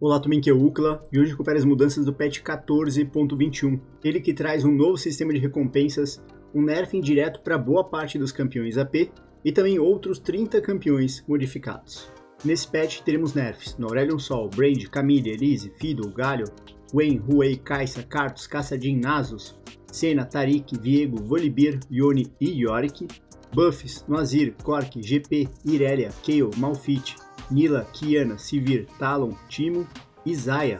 Olá, é Ucla, e hoje recupera as mudanças do patch 14.21, ele que traz um novo sistema de recompensas, um nerf indireto para boa parte dos campeões AP e também outros 30 campeões modificados. Nesse patch teremos nerfs no Aurelion Sol, Brand, Camille, Elise, Fiddle, Galio, Wayne, Huey, Kaisa, Cartus, Caçadin, Nasus, Senna, Tarik, Viego, Volibear, Yone e Yorick, buffs no Azir, GP, Irelia, Kayle, Malphite, Mila, Kiana, Sivir, Talon, Timo e Zaya.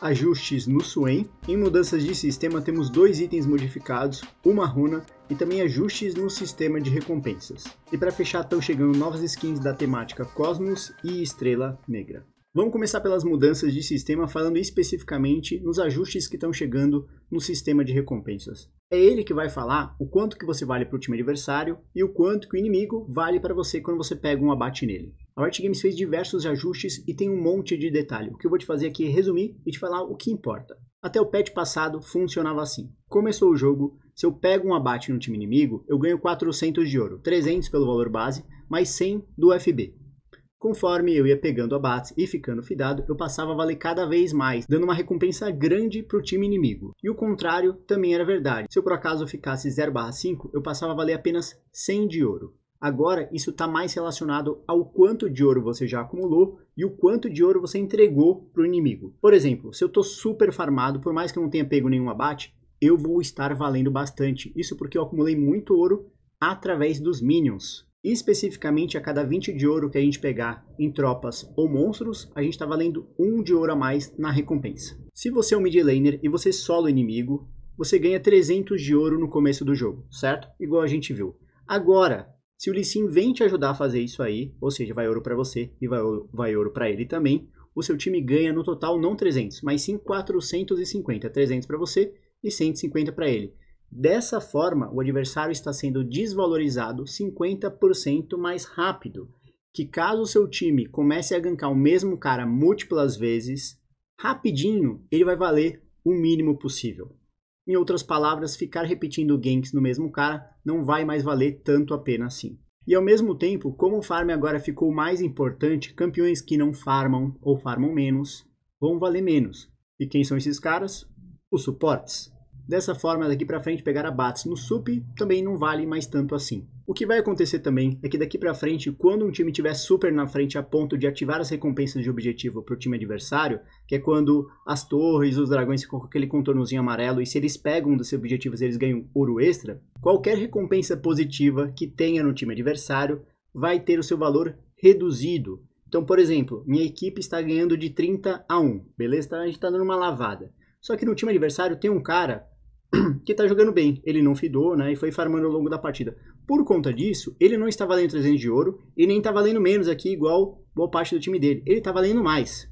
Ajustes no Suen. Em mudanças de sistema temos dois itens modificados, uma runa e também ajustes no sistema de recompensas. E para fechar estão chegando novas skins da temática Cosmos e Estrela Negra. Vamos começar pelas mudanças de sistema, falando especificamente nos ajustes que estão chegando no sistema de recompensas. É ele que vai falar o quanto que você vale para o time adversário e o quanto que o inimigo vale para você quando você pega um abate nele. A Riot Games fez diversos ajustes e tem um monte de detalhe, o que eu vou te fazer aqui é resumir e te falar o que importa. Até o patch passado funcionava assim. Começou o jogo, se eu pego um abate no time inimigo, eu ganho 400 de ouro, 300 pelo valor base, mais 100 do FB. Conforme eu ia pegando abates e ficando fidado, eu passava a valer cada vez mais, dando uma recompensa grande para o time inimigo. E o contrário também era verdade. Se eu por acaso ficasse 0/5, eu passava a valer apenas 100 de ouro. Agora, isso está mais relacionado ao quanto de ouro você já acumulou e o quanto de ouro você entregou para o inimigo. Por exemplo, se eu estou super farmado, por mais que eu não tenha pego nenhum abate, eu vou estar valendo bastante. Isso porque eu acumulei muito ouro através dos minions. especificamente, a cada 20 de ouro que a gente pegar em tropas ou monstros, a gente está valendo 1 de ouro a mais na recompensa. Se você é um mid laner e você é solo o inimigo, você ganha 300 de ouro no começo do jogo, certo? Igual a gente viu. Agora, se o Lee vem te ajudar a fazer isso aí, ou seja, vai ouro para você e vai, vai ouro para ele também, o seu time ganha no total não 300, mas sim 450. 300 para você e 150 para ele. Dessa forma, o adversário está sendo desvalorizado 50% mais rápido. Que caso o seu time comece a gankar o mesmo cara múltiplas vezes, rapidinho ele vai valer o mínimo possível. Em outras palavras, ficar repetindo ganks no mesmo cara não vai mais valer tanto a pena assim. E ao mesmo tempo, como o farm agora ficou mais importante, campeões que não farmam ou farmam menos vão valer menos. E quem são esses caras? Os suportes. Dessa forma, daqui para frente, pegar abates no sup também não vale mais tanto assim. O que vai acontecer também é que daqui para frente, quando um time tiver super na frente a ponto de ativar as recompensas de objetivo para o time adversário, que é quando as torres, os dragões ficam com aquele contornozinho amarelo e se eles pegam um dos seus objetivos eles ganham ouro extra, qualquer recompensa positiva que tenha no time adversário vai ter o seu valor reduzido. Então, por exemplo, minha equipe está ganhando de 30 a 1, beleza? Então, a gente está dando uma lavada. Só que no time adversário tem um cara que está jogando bem. Ele não fidou né, e foi farmando ao longo da partida. Por conta disso, ele não está valendo 300 de ouro e nem está valendo menos aqui, igual boa parte do time dele. Ele está valendo mais.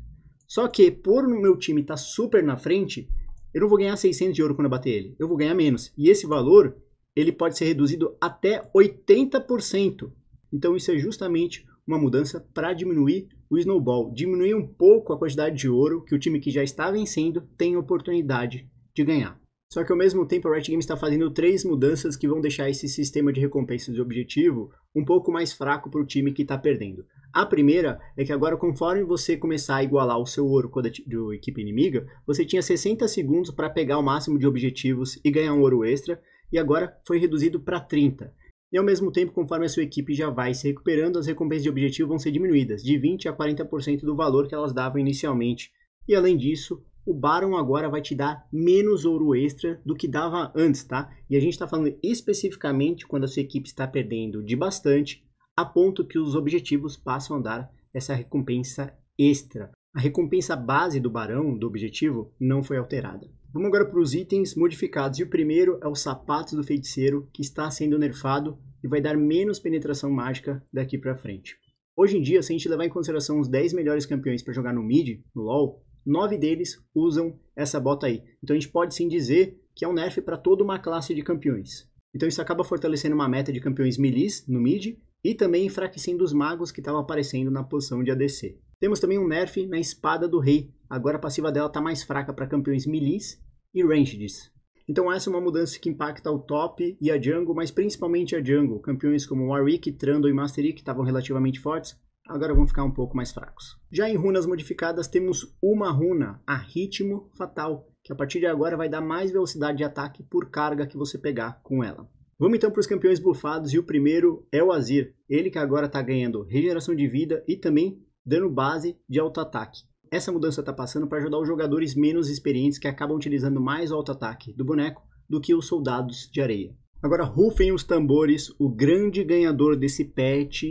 Só que, por meu time estar tá super na frente, eu não vou ganhar 600 de ouro quando eu bater ele. Eu vou ganhar menos. E esse valor, ele pode ser reduzido até 80%. Então, isso é justamente uma mudança para diminuir o snowball, diminuir um pouco a quantidade de ouro que o time que já está vencendo tem oportunidade de ganhar. Só que ao mesmo tempo a Riot Games está fazendo três mudanças que vão deixar esse sistema de recompensa de objetivo um pouco mais fraco para o time que está perdendo. A primeira é que agora, conforme você começar a igualar o seu ouro com a da, da equipe inimiga, você tinha 60 segundos para pegar o máximo de objetivos e ganhar um ouro extra, e agora foi reduzido para 30. E ao mesmo tempo, conforme a sua equipe já vai se recuperando, as recompensas de objetivo vão ser diminuídas, de 20 a 40% do valor que elas davam inicialmente. E além disso, o Baron agora vai te dar menos ouro extra do que dava antes, tá? E a gente está falando especificamente quando a sua equipe está perdendo de bastante, a ponto que os objetivos passam a dar essa recompensa extra. A recompensa base do Barão, do objetivo, não foi alterada. Vamos agora para os itens modificados. E o primeiro é o sapato do feiticeiro, que está sendo nerfado e vai dar menos penetração mágica daqui para frente. Hoje em dia, se a gente levar em consideração os 10 melhores campeões para jogar no mid, no LoL, nove deles usam essa bota aí. Então a gente pode sim dizer que é um nerf para toda uma classe de campeões. Então isso acaba fortalecendo uma meta de campeões melees no mid e também enfraquecendo os magos que estavam aparecendo na posição de ADC. Temos também um nerf na espada do rei. Agora a passiva dela está mais fraca para campeões melees e rangedes. Então essa é uma mudança que impacta o top e a jungle, mas principalmente a jungle. Campeões como Warwick, Trundle e Mastery, que estavam relativamente fortes, agora vão ficar um pouco mais fracos. Já em runas modificadas, temos uma runa, a Ritmo Fatal, que a partir de agora vai dar mais velocidade de ataque por carga que você pegar com ela. Vamos então para os campeões bufados e o primeiro é o Azir, ele que agora está ganhando regeneração de vida e também dando base de auto-ataque. Essa mudança está passando para ajudar os jogadores menos experientes que acabam utilizando mais o auto-ataque do boneco do que os soldados de areia. Agora rufem os tambores, o grande ganhador desse patch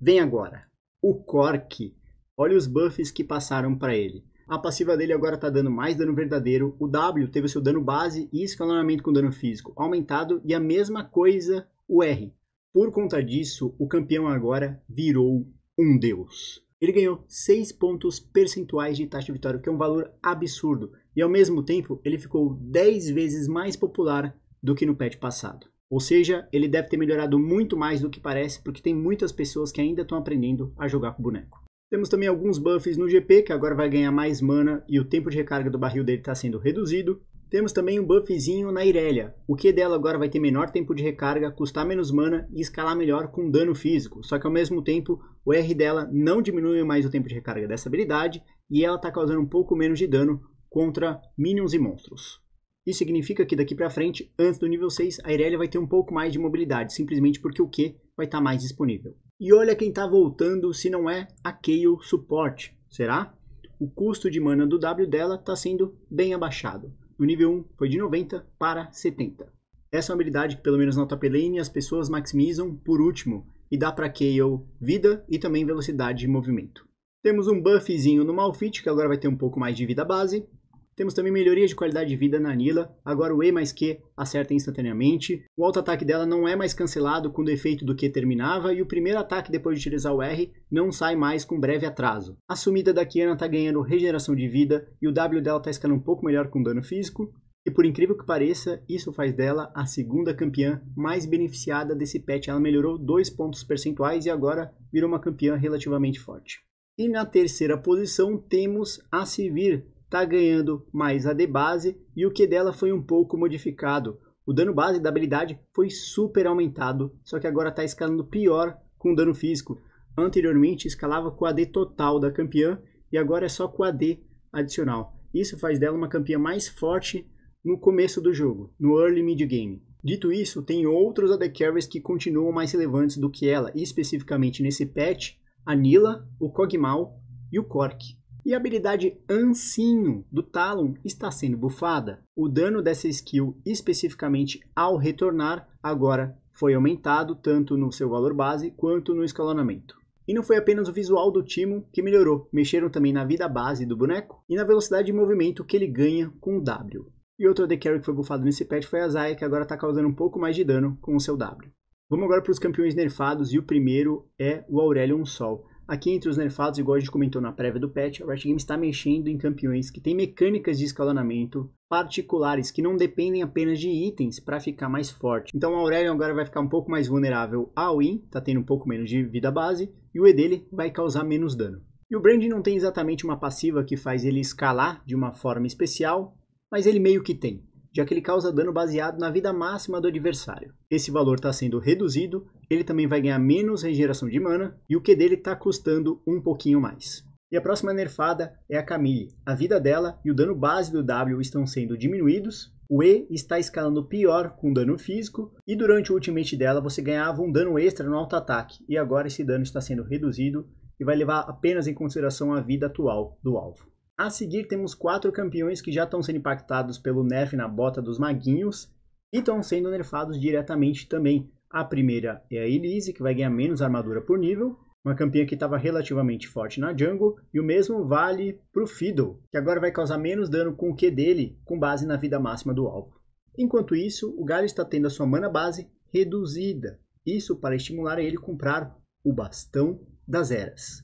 vem agora. O Cork. Olha os buffs que passaram para ele. A passiva dele agora está dando mais dano verdadeiro. O W teve o seu dano base e escalonamento com dano físico aumentado. E a mesma coisa o R. Por conta disso, o campeão agora virou um deus. Ele ganhou 6 pontos percentuais de taxa de vitória, o que é um valor absurdo. E ao mesmo tempo, ele ficou 10 vezes mais popular do que no patch passado. Ou seja, ele deve ter melhorado muito mais do que parece, porque tem muitas pessoas que ainda estão aprendendo a jogar com boneco. Temos também alguns buffs no GP, que agora vai ganhar mais mana e o tempo de recarga do barril dele está sendo reduzido. Temos também um buffzinho na Irelia. O Q dela agora vai ter menor tempo de recarga, custar menos mana e escalar melhor com dano físico. Só que ao mesmo tempo, o R dela não diminui mais o tempo de recarga dessa habilidade e ela está causando um pouco menos de dano contra minions e monstros. Isso significa que daqui para frente, antes do nível 6, a Irelia vai ter um pouco mais de mobilidade, simplesmente porque o Q vai estar tá mais disponível. E olha quem está voltando, se não é a Kayle suporte, será? O custo de mana do W dela está sendo bem abaixado. No nível 1 foi de 90 para 70. Essa é uma habilidade que pelo menos na top lane as pessoas maximizam por último e dá para Kayle vida e também velocidade de movimento. Temos um buffzinho no Malfit, que agora vai ter um pouco mais de vida base. Temos também melhorias de qualidade de vida na Nila, agora o E mais Q acerta instantaneamente. O auto-ataque dela não é mais cancelado com o defeito do que terminava, e o primeiro ataque depois de utilizar o R não sai mais com breve atraso. A sumida da Kiana está ganhando regeneração de vida, e o W dela está escalando um pouco melhor com dano físico. E por incrível que pareça, isso faz dela a segunda campeã mais beneficiada desse patch. Ela melhorou 2 pontos percentuais e agora virou uma campeã relativamente forte. E na terceira posição temos a Sivir, está ganhando mais AD base e o Q dela foi um pouco modificado. O dano base da habilidade foi super aumentado, só que agora está escalando pior com o dano físico. Anteriormente escalava com AD total da campeã e agora é só com AD adicional. Isso faz dela uma campeã mais forte no começo do jogo, no early mid game. Dito isso, tem outros AD carries que continuam mais relevantes do que ela, especificamente nesse patch, a Nila, o Kog'Maw e o Cork. E a habilidade Ancinho do Talon está sendo bufada. O dano dessa skill, especificamente ao retornar, agora foi aumentado tanto no seu valor base quanto no escalonamento. E não foi apenas o visual do Timo que melhorou, mexeram também na vida base do boneco e na velocidade de movimento que ele ganha com o W. E outro de Carry que foi bufado nesse patch foi a Zaya, que agora está causando um pouco mais de dano com o seu W. Vamos agora para os campeões nerfados e o primeiro é o Aurelion Sol. Aqui entre os nerfados, igual a gente comentou na prévia do patch, a Riot Games está mexendo em campeões que têm mecânicas de escalonamento particulares que não dependem apenas de itens para ficar mais forte. Então o Aurelion agora vai ficar um pouco mais vulnerável ao win, está tendo um pouco menos de vida base, e o E dele vai causar menos dano. E o Brand não tem exatamente uma passiva que faz ele escalar de uma forma especial, mas ele meio que tem já que ele causa dano baseado na vida máxima do adversário. Esse valor está sendo reduzido, ele também vai ganhar menos regeneração de mana e o Q dele está custando um pouquinho mais. E a próxima nerfada é a Camille. A vida dela e o dano base do W estão sendo diminuídos, o E está escalando pior com dano físico, e durante o ultimate dela você ganhava um dano extra no auto-ataque, e agora esse dano está sendo reduzido e vai levar apenas em consideração a vida atual do alvo. A seguir temos quatro campeões que já estão sendo impactados pelo nerf na bota dos maguinhos e estão sendo nerfados diretamente também. A primeira é a Elise, que vai ganhar menos armadura por nível, uma campeã que estava relativamente forte na jungle, e o mesmo vale para o Fiddle, que agora vai causar menos dano com o Q dele, com base na vida máxima do alvo. Enquanto isso, o Galho está tendo a sua mana base reduzida, isso para estimular ele a comprar o Bastão das Eras.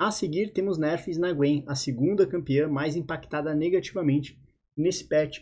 A seguir, temos nerfs na Gwen, a segunda campeã mais impactada negativamente nesse patch.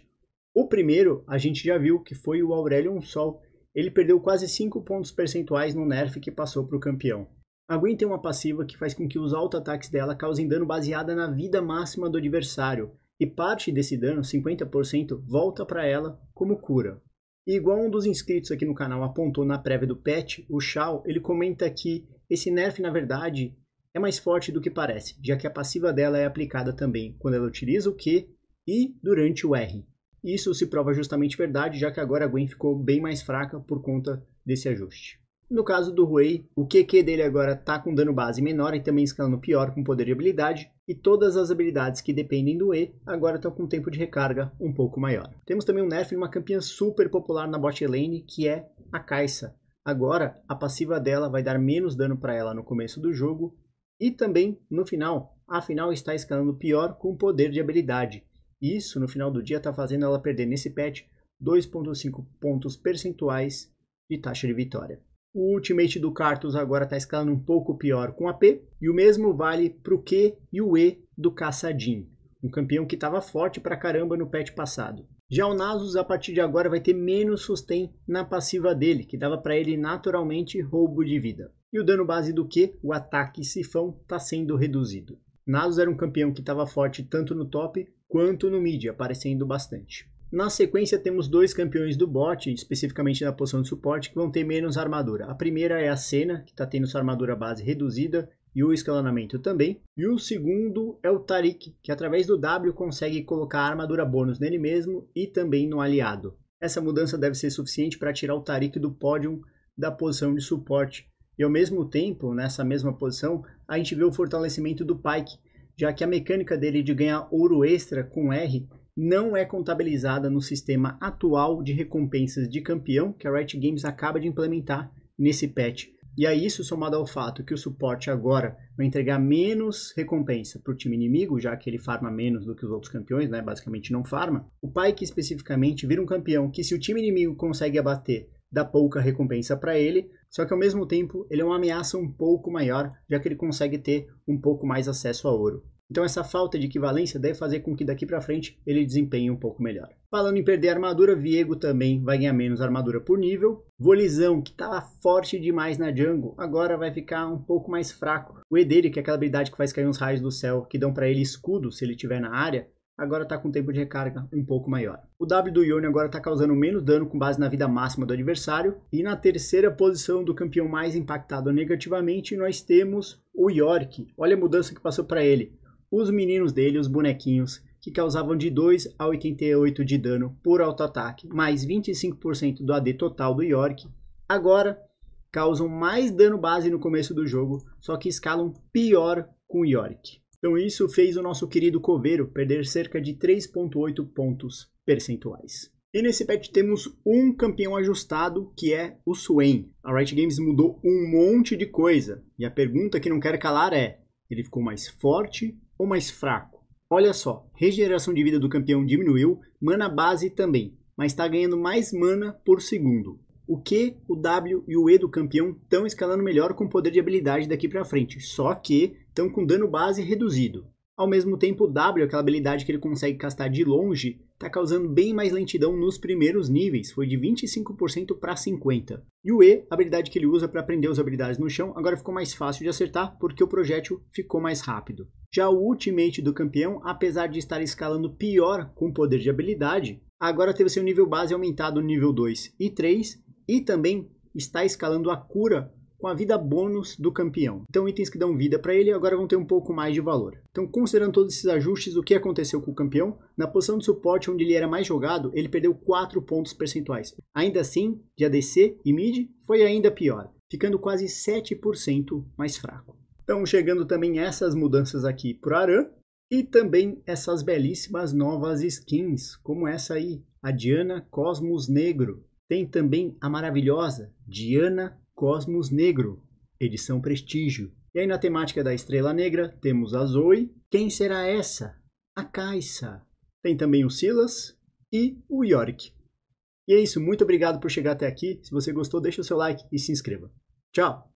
O primeiro, a gente já viu, que foi o Aurelion Sol. Ele perdeu quase 5 pontos percentuais no nerf que passou para o campeão. A Gwen tem uma passiva que faz com que os auto-ataques dela causem dano baseada na vida máxima do adversário, e parte desse dano, 50%, volta para ela como cura. E igual um dos inscritos aqui no canal apontou na prévia do patch, o Shao, ele comenta que esse nerf, na verdade, é mais forte do que parece, já que a passiva dela é aplicada também quando ela utiliza o Q e durante o R. Isso se prova justamente verdade, já que agora a Gwen ficou bem mais fraca por conta desse ajuste. No caso do Huey, o QQ dele agora está com dano base menor e também escalando pior com poder e habilidade, e todas as habilidades que dependem do E agora estão com tempo de recarga um pouco maior. Temos também um nerf de uma campinha super popular na bot lane, que é a Kaisa. Agora, a passiva dela vai dar menos dano para ela no começo do jogo e também no final, afinal está escalando pior com poder de habilidade. Isso no final do dia está fazendo ela perder nesse patch 2.5 pontos percentuais de taxa de vitória. O ultimate do Cartus agora está escalando um pouco pior com AP, e o mesmo vale para o Q e o E do Caçadinho, um campeão que estava forte pra caramba no patch passado. Já o Nasus a partir de agora vai ter menos sustain na passiva dele, que dava para ele naturalmente roubo de vida. E o dano base do Q, o ataque sifão, está sendo reduzido. Nasus era um campeão que estava forte tanto no top quanto no mid, aparecendo bastante. Na sequência temos dois campeões do bot, especificamente na posição de suporte, que vão ter menos armadura. A primeira é a Senna, que está tendo sua armadura base reduzida e o escalonamento também. E o segundo é o Tarik, que através do W consegue colocar armadura bônus nele mesmo e também no aliado. Essa mudança deve ser suficiente para tirar o Tarik do pódio da posição de suporte, e ao mesmo tempo, nessa mesma posição, a gente vê o fortalecimento do Pike, já que a mecânica dele de ganhar ouro extra com R não é contabilizada no sistema atual de recompensas de campeão que a Riot Games acaba de implementar nesse patch. E a é isso somado ao fato que o suporte agora vai entregar menos recompensa para o time inimigo, já que ele farma menos do que os outros campeões, né? basicamente não farma, o Pike especificamente vira um campeão que se o time inimigo consegue abater dá pouca recompensa para ele, só que ao mesmo tempo ele é uma ameaça um pouco maior, já que ele consegue ter um pouco mais acesso a ouro. Então essa falta de equivalência deve fazer com que daqui para frente ele desempenhe um pouco melhor. Falando em perder armadura, Viego também vai ganhar menos armadura por nível. Volizão, que estava tá forte demais na jungle, agora vai ficar um pouco mais fraco. O E dele, que é aquela habilidade que faz cair uns raios do céu que dão para ele escudo se ele estiver na área, agora está com um tempo de recarga um pouco maior. O W do Yone agora está causando menos dano com base na vida máxima do adversário. E na terceira posição do campeão mais impactado negativamente, nós temos o York. Olha a mudança que passou para ele. Os meninos dele, os bonequinhos, que causavam de 2 a 88 de dano por auto-ataque, mais 25% do AD total do York, agora causam mais dano base no começo do jogo, só que escalam pior com o York. Então isso fez o nosso querido coveiro perder cerca de 3.8 pontos percentuais. E nesse patch temos um campeão ajustado, que é o Swain. A Riot Games mudou um monte de coisa, e a pergunta que não quero calar é, ele ficou mais forte ou mais fraco? Olha só, regeneração de vida do campeão diminuiu, mana base também, mas está ganhando mais mana por segundo. O Q, o W e o E do campeão estão escalando melhor com poder de habilidade daqui para frente, só que estão com dano base reduzido. Ao mesmo tempo, o W, aquela habilidade que ele consegue castar de longe, está causando bem mais lentidão nos primeiros níveis, foi de 25% para 50%. E o E, a habilidade que ele usa para prender as habilidades no chão, agora ficou mais fácil de acertar porque o projétil ficou mais rápido. Já o ultimate do campeão, apesar de estar escalando pior com o poder de habilidade, agora teve seu nível base aumentado no nível 2 e 3 e também está escalando a cura com a vida bônus do campeão. Então itens que dão vida para ele agora vão ter um pouco mais de valor. Então considerando todos esses ajustes, o que aconteceu com o campeão? Na posição de suporte onde ele era mais jogado, ele perdeu 4 pontos percentuais. Ainda assim, de ADC e mid foi ainda pior, ficando quase 7% mais fraco. Então chegando também essas mudanças aqui para Aran, e também essas belíssimas novas skins, como essa aí, a Diana Cosmos Negro. Tem também a maravilhosa Diana Cosmos Negro, edição Prestígio. E aí na temática da Estrela Negra temos a Zoe. Quem será essa? A Caixa. Tem também o Silas e o York. E é isso, muito obrigado por chegar até aqui. Se você gostou, deixa o seu like e se inscreva. Tchau!